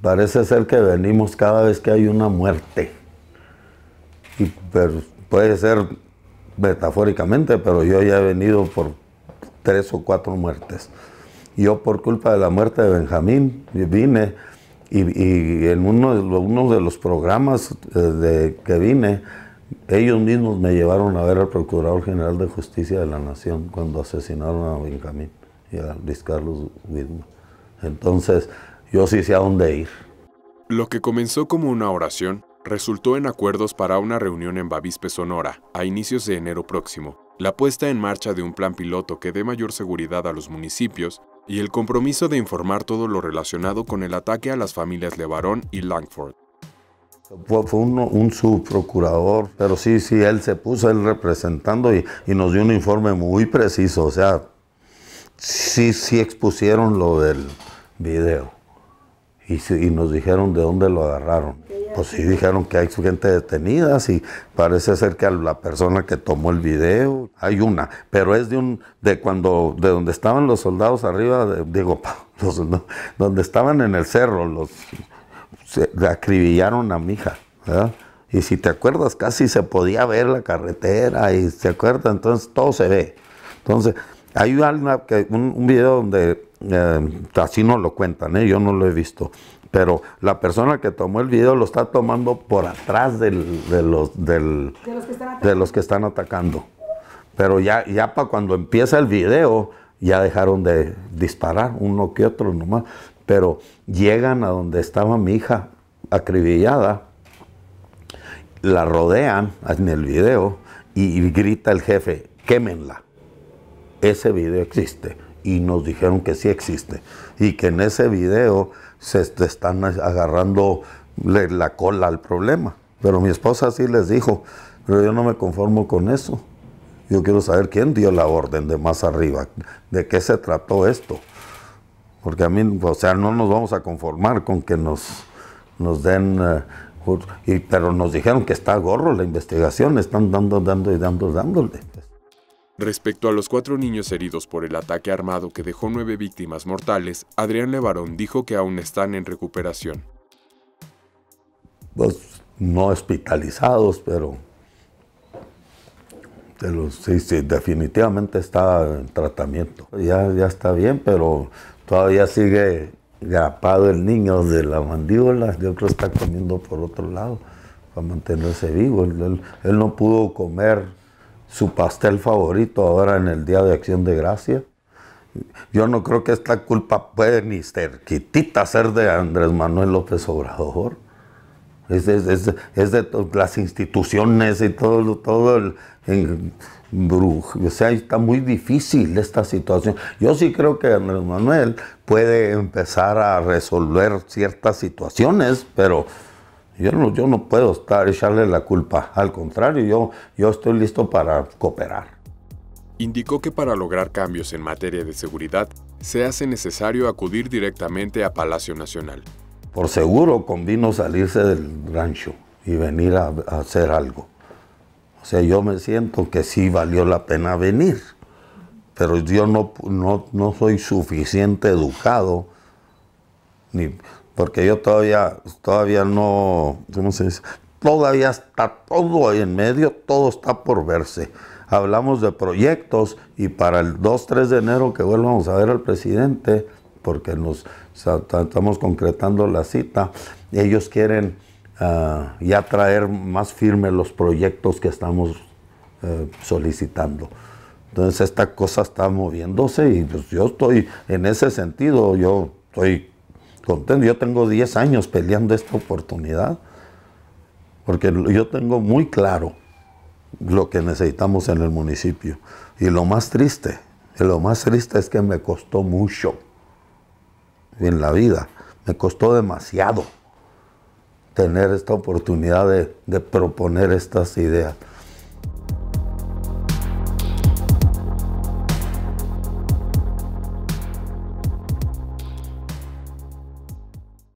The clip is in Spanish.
Parece ser que venimos cada vez que hay una muerte. Y, pero, puede ser metafóricamente, pero yo ya he venido por tres o cuatro muertes. Yo por culpa de la muerte de Benjamín vine y, en uno de, los, uno de los programas eh, de, que vine, ellos mismos me llevaron a ver al Procurador General de Justicia de la Nación cuando asesinaron a Benjamín y a Luis Carlos Widmo. Entonces, yo sí sé a dónde ir. Lo que comenzó como una oración resultó en acuerdos para una reunión en Bavispe, Sonora, a inicios de enero próximo, la puesta en marcha de un plan piloto que dé mayor seguridad a los municipios y el compromiso de informar todo lo relacionado con el ataque a las familias Levarón y Langford. Fue, un, subprocurador, pero sí, sí, él se puso él representando y, y, nos dio un informe muy preciso, o sea, sí, sí expusieron lo del video y, nos dijeron de dónde lo agarraron. Pues sí dijeron que hay gente detenida, y parece ser que la persona que tomó el video, hay una, pero es de un, de cuando, de donde estaban los soldados arriba, digo, donde estaban en el cerro, los acribillaron a mi hija, Y si te acuerdas, casi se podía ver la carretera y se acuerdas entonces todo se ve. Entonces, hay una, que, un, un video donde eh, así no lo cuentan, ¿eh? yo no lo he visto. Pero la persona que tomó el video lo está tomando por atrás de, los, que están atacando. Pero ya, ya para cuando empieza el video, ya dejaron de disparar uno que otro nomás. Pero llegan a donde estaba mi hija acribillada, la rodean en el video y, y grita el jefe, quémenla. Ese video existe y nos dijeron que sí existe y que en ese video se están agarrando la cola al problema. Pero mi esposa sí les dijo, pero yo no me conformo con eso. Yo quiero saber quién dio la orden de más arriba, de qué se trató esto. Porque a mí, o sea, no nos vamos a conformar con que nos, nos den... Eh, pero nos dijeron que está gorro la investigación, están dando, dando y dando, dándole. Respecto a los cuatro niños heridos por el ataque armado que dejó nueve víctimas mortales, Adrián Levarón dijo que aún están en recuperación. Pues no hospitalizados, pero definitivamente está en tratamiento. Ya, ya está bien, pero todavía sigue grapado el niño de la mandíbula, De otro está comiendo por otro lado para mantenerse vivo. él no pudo comer su pastel favorito ahora en el Día de Acción de Gracia. Yo no creo que esta culpa puede ni cerquitita ser de Andrés Manuel López Obrador. Es, de las instituciones y todo, todo el, el brujo. O sea, está muy difícil esta situación. Yo sí creo que Andrés Manuel puede empezar a resolver ciertas situaciones, pero yo no, puedo estar echarle la culpa, al contrario, yo, yo estoy listo para cooperar. Indicó que para lograr cambios en materia de seguridad se hace necesario acudir directamente a Palacio Nacional. Por seguro convino salirse del rancho y venir a, hacer algo. O sea, yo me siento que sí valió la pena venir, pero yo no, no, no soy suficiente educado ni porque yo todavía, todavía no, ¿cómo se dice? Todavía está todo ahí en medio, todo está por verse. Hablamos de proyectos y para el 2-3 de enero que vuelvamos a ver al presidente, porque nos estamos concretando la cita, ellos quieren ah, ya traer más firme los proyectos que estamos eh, solicitando. Entonces esta cosa está moviéndose y pues, yo estoy en ese sentido, yo estoy yo tengo 10 años peleando esta oportunidad, porque yo tengo muy claro lo que necesitamos en el municipio. Y lo más triste, lo más triste es que me costó mucho en la vida, me costó demasiado tener esta oportunidad de proponer estas ideas.